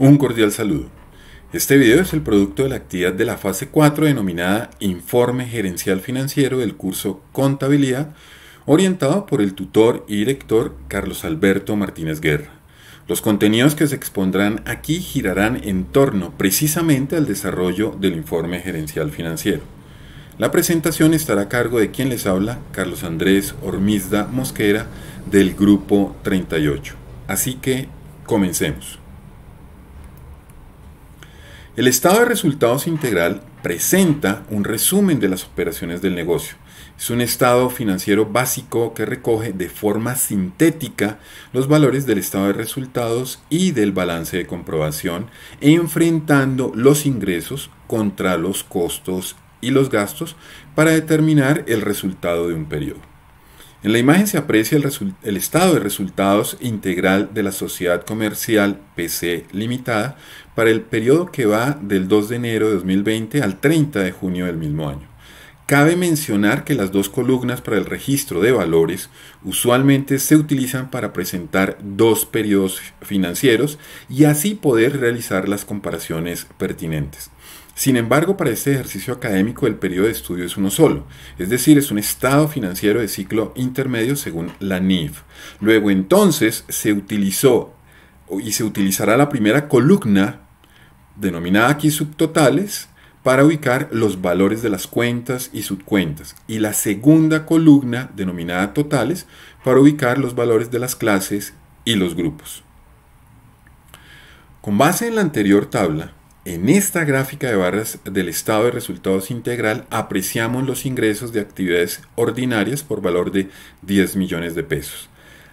Un cordial saludo. Este video es el producto de la actividad de la fase 4 denominada Informe Gerencial Financiero del curso Contabilidad, orientado por el tutor y director Carlos Alberto Martínez Guerra. Los contenidos que se expondrán aquí girarán en torno precisamente al desarrollo del informe gerencial financiero. La presentación estará a cargo de quien les habla, Carlos Andrés Ormizda Mosquera, del Grupo 38. Así que comencemos. El estado de resultados integral presenta un resumen de las operaciones del negocio. Es un estado financiero básico que recoge de forma sintética los valores del estado de resultados y del balance de comprobación, enfrentando los ingresos contra los costos y los gastos para determinar el resultado de un periodo. En la imagen se aprecia el, estado de resultados integral de la sociedad comercial PC Limitada para el periodo que va del 2 de enero de 2020 al 30 de junio del mismo año. Cabe mencionar que las dos columnas para el registro de valores usualmente se utilizan para presentar dos periodos financieros y así poder realizar las comparaciones pertinentes. Sin embargo, para este ejercicio académico el periodo de estudio es uno solo, es decir, es un estado financiero de ciclo intermedio según la NIF. Luego entonces se utilizó y se utilizará la primera columna denominada aquí subtotales, para ubicar los valores de las cuentas y subcuentas, y la segunda columna, denominada totales, para ubicar los valores de las clases y los grupos. Con base en la anterior tabla, en esta gráfica de barras del estado de resultados integral apreciamos los ingresos de actividades ordinarias por valor de 10 millones de pesos.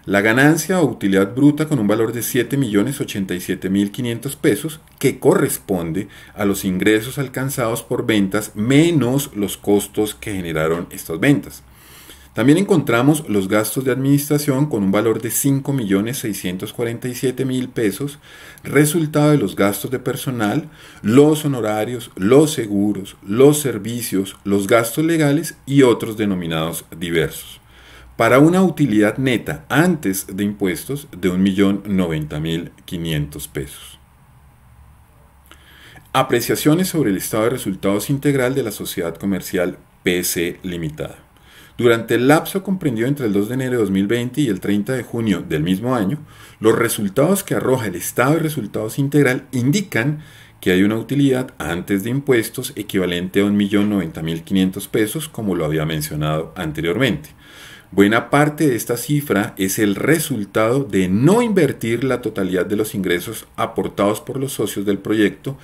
La ganancia o utilidad bruta con un valor de 7.087.500 pesos que corresponde a los ingresos alcanzados por ventas menos los costos que generaron estas ventas. También encontramos los gastos de administración con un valor de 5.647.000 pesos, resultado de los gastos de personal, los honorarios, los seguros, los servicios, los gastos legales y otros denominados diversos para una utilidad neta antes de impuestos de 1.090.500 pesos. Apreciaciones sobre el estado de resultados integral de la sociedad comercial PC Limitada. Durante el lapso comprendido entre el 2 de enero de 2020 y el 30 de junio del mismo año, los resultados que arroja el estado de resultados integral indican que hay una utilidad antes de impuestos equivalente a 1.090.500 pesos, como lo había mencionado anteriormente. Buena parte de esta cifra es el resultado de no invertir la totalidad de los ingresos aportados por los socios del proyecto,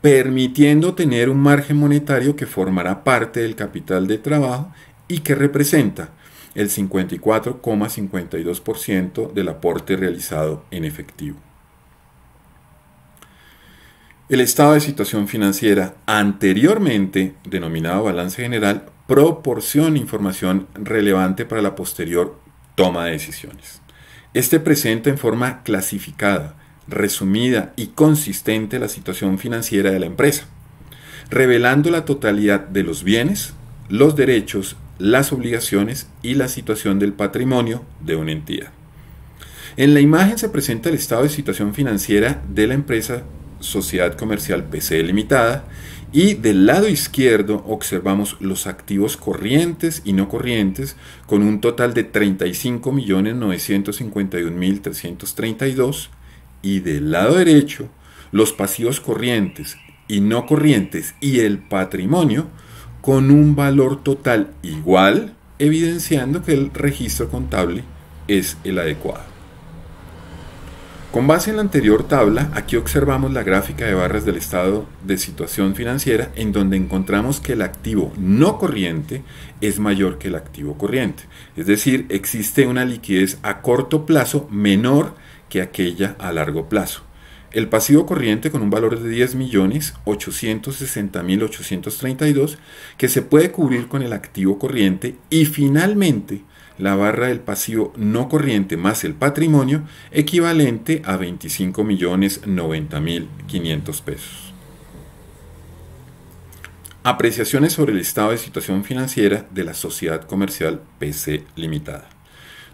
permitiendo tener un margen monetario que formará parte del capital de trabajo y que representa el 54,52% del aporte realizado en efectivo. El estado de situación financiera anteriormente denominado balance general proporciona información relevante para la posterior toma de decisiones. Este presenta en forma clasificada, resumida y consistente la situación financiera de la empresa, revelando la totalidad de los bienes, los derechos, las obligaciones y la situación del patrimonio de una entidad. En la imagen se presenta el estado de situación financiera de la empresa Sociedad Comercial PC Limitada y del lado izquierdo observamos los activos corrientes y no corrientes con un total de 35.951.332 y del lado derecho los pasivos corrientes y no corrientes y el patrimonio con un valor total igual, evidenciando que el registro contable es el adecuado. Con base en la anterior tabla, aquí observamos la gráfica de barras del estado de situación financiera en donde encontramos que el activo no corriente es mayor que el activo corriente. Es decir, existe una liquidez a corto plazo menor que aquella a largo plazo. El pasivo corriente con un valor de $10.860.832 que se puede cubrir con el activo corriente y finalmente la barra del pasivo no corriente más el patrimonio equivalente a 25.090.500 pesos. Apreciaciones sobre el estado de situación financiera de la sociedad comercial PC Limitada.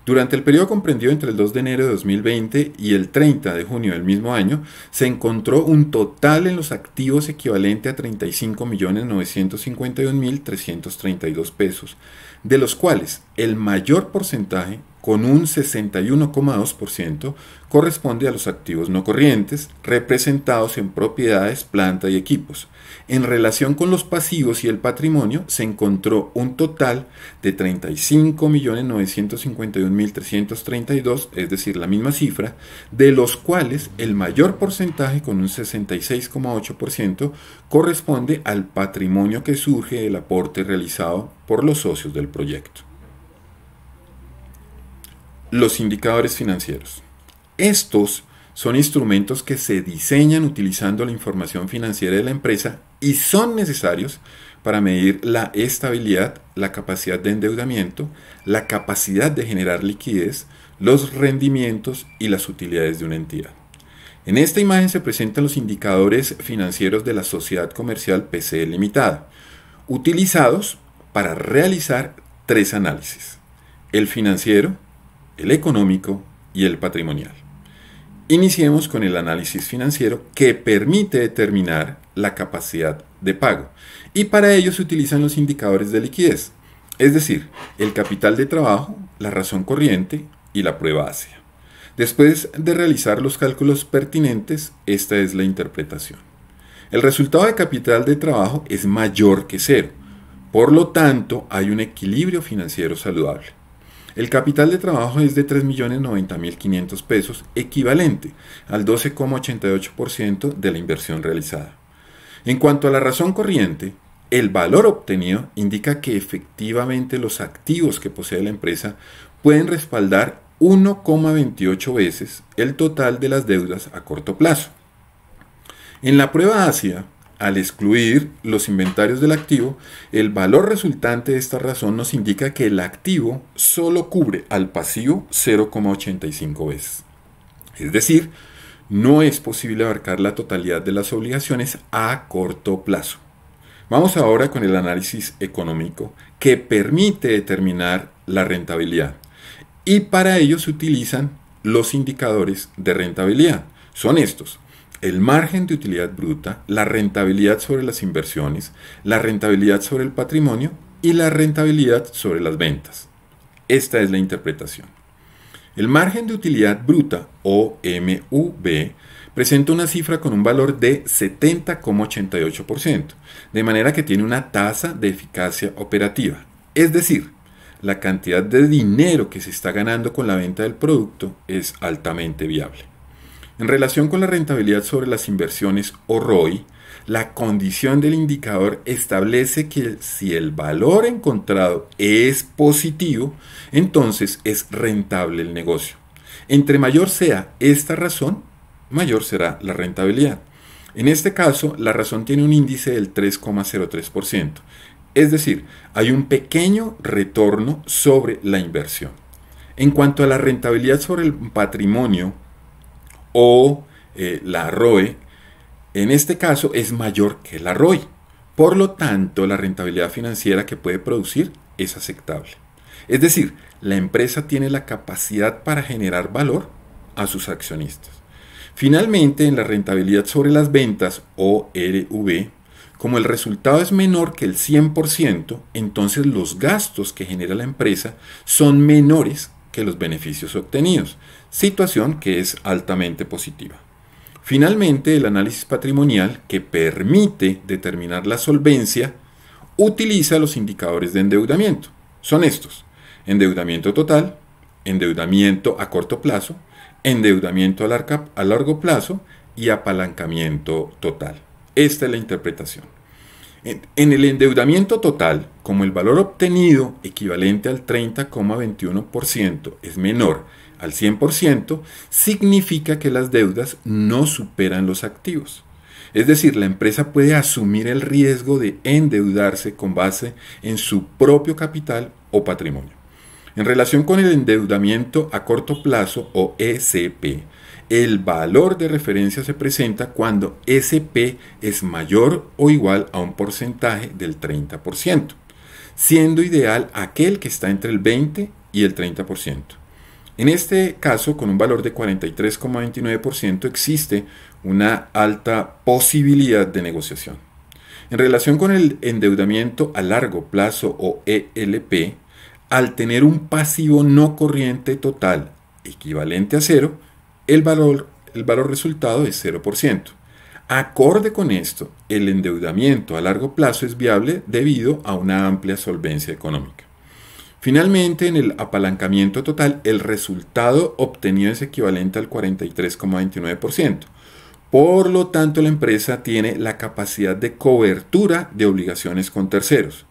Durante el periodo comprendido entre el 2 de enero de 2020 y el 30 de junio del mismo año, se encontró un total en los activos equivalente a 35.951.332 pesos, de los cuales el mayor porcentaje con un 61,2%, corresponde a los activos no corrientes representados en propiedades, planta y equipos. En relación con los pasivos y el patrimonio, se encontró un total de 35.951.332, es decir, la misma cifra, de los cuales el mayor porcentaje, con un 66,8%, corresponde al patrimonio que surge del aporte realizado por los socios del proyecto. Los indicadores financieros. Estos son instrumentos que se diseñan utilizando la información financiera de la empresa y son necesarios para medir la estabilidad, la capacidad de endeudamiento, la capacidad de generar liquidez, los rendimientos y las utilidades de una entidad. En esta imagen se presentan los indicadores financieros de la sociedad comercial PC Limitada, utilizados para realizar tres análisis. El financiero, el económico y el patrimonial. Iniciemos con el análisis financiero que permite determinar la capacidad de pago y para ello se utilizan los indicadores de liquidez, es decir, el capital de trabajo, la razón corriente y la prueba ácida. Después de realizar los cálculos pertinentes, esta es la interpretación. El resultado de capital de trabajo es mayor que cero, por lo tanto hay un equilibrio financiero saludable. El capital de trabajo es de 3.090.500 pesos, equivalente al 12,88% de la inversión realizada. En cuanto a la razón corriente, el valor obtenido indica que efectivamente los activos que posee la empresa pueden respaldar 1,28 veces el total de las deudas a corto plazo. En la prueba ácida, al excluir los inventarios del activo, el valor resultante de esta razón nos indica que el activo solo cubre al pasivo 0,85 veces. Es decir, no es posible abarcar la totalidad de las obligaciones a corto plazo. Vamos ahora con el análisis económico que permite determinar la rentabilidad. Y para ello se utilizan los indicadores de rentabilidad. Son estos, el margen de utilidad bruta, la rentabilidad sobre las inversiones, la rentabilidad sobre el patrimonio y la rentabilidad sobre las ventas. Esta es la interpretación. El margen de utilidad bruta, o MUB, presenta una cifra con un valor de 70,88%, de manera que tiene una tasa de eficacia operativa. Es decir, la cantidad de dinero que se está ganando con la venta del producto es altamente viable. En relación con la rentabilidad sobre las inversiones o ROI, la condición del indicador establece que si el valor encontrado es positivo, entonces es rentable el negocio. Entre mayor sea esta razón, mayor será la rentabilidad. En este caso, la razón tiene un índice del 3,03%, es decir, hay un pequeño retorno sobre la inversión. En cuanto a la rentabilidad sobre el patrimonio o eh, la ROE, en este caso es mayor que la ROI. Por lo tanto, la rentabilidad financiera que puede producir es aceptable. Es decir, la empresa tiene la capacidad para generar valor a sus accionistas. Finalmente, en la rentabilidad sobre las ventas o RV, como el resultado es menor que el 100%, entonces los gastos que genera la empresa son menores que los beneficios obtenidos, situación que es altamente positiva. Finalmente, el análisis patrimonial, que permite determinar la solvencia, utiliza los indicadores de endeudamiento. Son estos, endeudamiento total, endeudamiento a corto plazo, endeudamiento a largo plazo y apalancamiento total. Esta es la interpretación. En el endeudamiento total, como el valor obtenido equivalente al 30,21% es menor al 100%, significa que las deudas no superan los activos. Es decir, la empresa puede asumir el riesgo de endeudarse con base en su propio capital o patrimonio. En relación con el endeudamiento a corto plazo o ECP, el valor de referencia se presenta cuando SP es mayor o igual a un porcentaje del 30%, siendo ideal aquel que está entre el 20 y el 30%. En este caso, con un valor de 43,29% existe una alta posibilidad de negociación. En relación con el endeudamiento a largo plazo o ELP, al tener un pasivo no corriente total equivalente a cero, el valor, el valor resultado es 0%. Acorde con esto, el endeudamiento a largo plazo es viable debido a una amplia solvencia económica. Finalmente, en el apalancamiento total, el resultado obtenido es equivalente al 43,29%. Por lo tanto, la empresa tiene la capacidad de cobertura de obligaciones con terceros.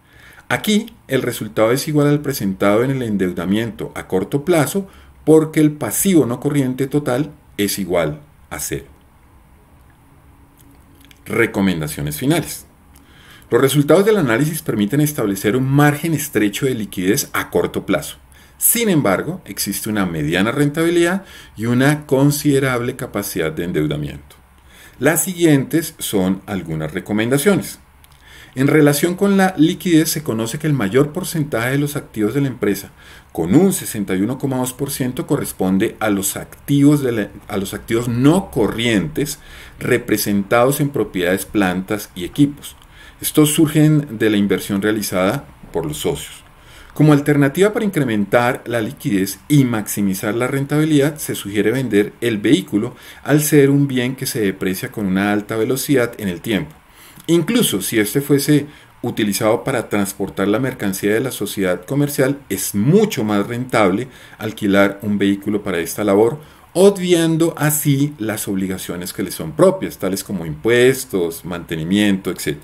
Aquí, el resultado es igual al presentado en el endeudamiento a corto plazo porque el pasivo no corriente total es igual a cero. Recomendaciones finales. Los resultados del análisis permiten establecer un margen estrecho de liquidez a corto plazo. Sin embargo, existe una mediana rentabilidad y una considerable capacidad de endeudamiento. Las siguientes son algunas recomendaciones. En relación con la liquidez se conoce que el mayor porcentaje de los activos de la empresa, con un 61,2% corresponde a los, activos a los activos no corrientes representados en propiedades, plantas y equipos. Estos surgen de la inversión realizada por los socios. Como alternativa para incrementar la liquidez y maximizar la rentabilidad, se sugiere vender el vehículo al ser un bien que se deprecia con una alta velocidad en el tiempo. Incluso si este fuese utilizado para transportar la mercancía de la sociedad comercial, es mucho más rentable alquilar un vehículo para esta labor, obviando así las obligaciones que le son propias, tales como impuestos, mantenimiento, etc.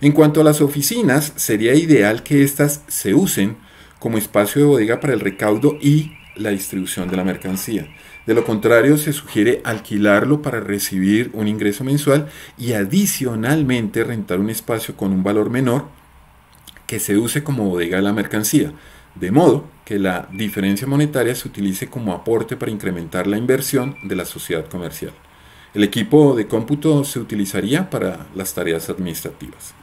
En cuanto a las oficinas, sería ideal que éstas se usen como espacio de bodega para el recaudo y la distribución de la mercancía. De lo contrario, se sugiere alquilarlo para recibir un ingreso mensual y adicionalmente rentar un espacio con un valor menor que se use como bodega de la mercancía, de modo que la diferencia monetaria se utilice como aporte para incrementar la inversión de la sociedad comercial. El equipo de cómputo se utilizaría para las tareas administrativas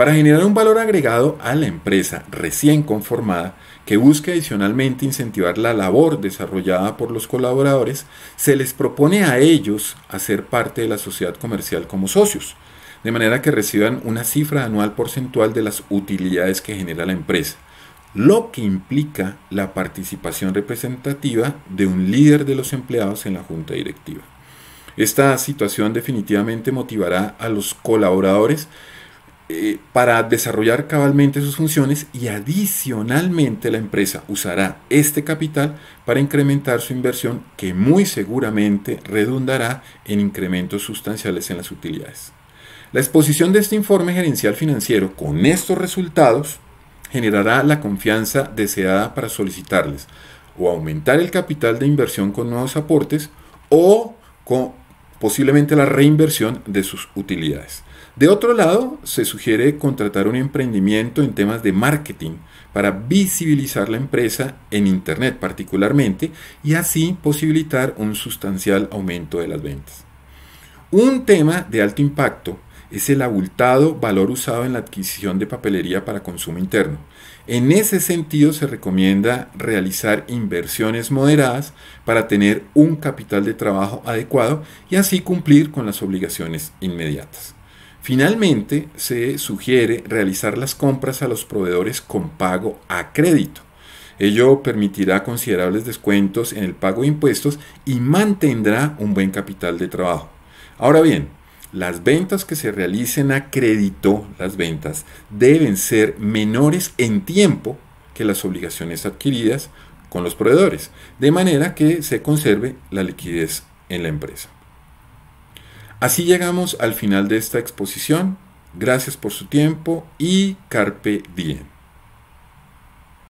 para generar un valor agregado a la empresa recién conformada que busque adicionalmente incentivar la labor desarrollada por los colaboradores, se les propone a ellos hacer parte de la sociedad comercial como socios, de manera que reciban una cifra anual porcentual de las utilidades que genera la empresa, lo que implica la participación representativa de un líder de los empleados en la junta directiva. Esta situación definitivamente motivará a los colaboradores eh, para desarrollar cabalmente sus funciones y adicionalmente la empresa usará este capital para incrementar su inversión que muy seguramente redundará en incrementos sustanciales en las utilidades. La exposición de este informe gerencial financiero con estos resultados generará la confianza deseada para solicitarles o aumentar el capital de inversión con nuevos aportes o con posiblemente la reinversión de sus utilidades. De otro lado, se sugiere contratar un emprendimiento en temas de marketing para visibilizar la empresa en Internet particularmente y así posibilitar un sustancial aumento de las ventas. Un tema de alto impacto es el abultado valor usado en la adquisición de papelería para consumo interno. En ese sentido se recomienda realizar inversiones moderadas para tener un capital de trabajo adecuado y así cumplir con las obligaciones inmediatas. Finalmente, se sugiere realizar las compras a los proveedores con pago a crédito. Ello permitirá considerables descuentos en el pago de impuestos y mantendrá un buen capital de trabajo. Ahora bien, las ventas que se realicen a crédito, las ventas, deben ser menores en tiempo que las obligaciones adquiridas con los proveedores, de manera que se conserve la liquidez en la empresa. Así llegamos al final de esta exposición. Gracias por su tiempo y carpe diem.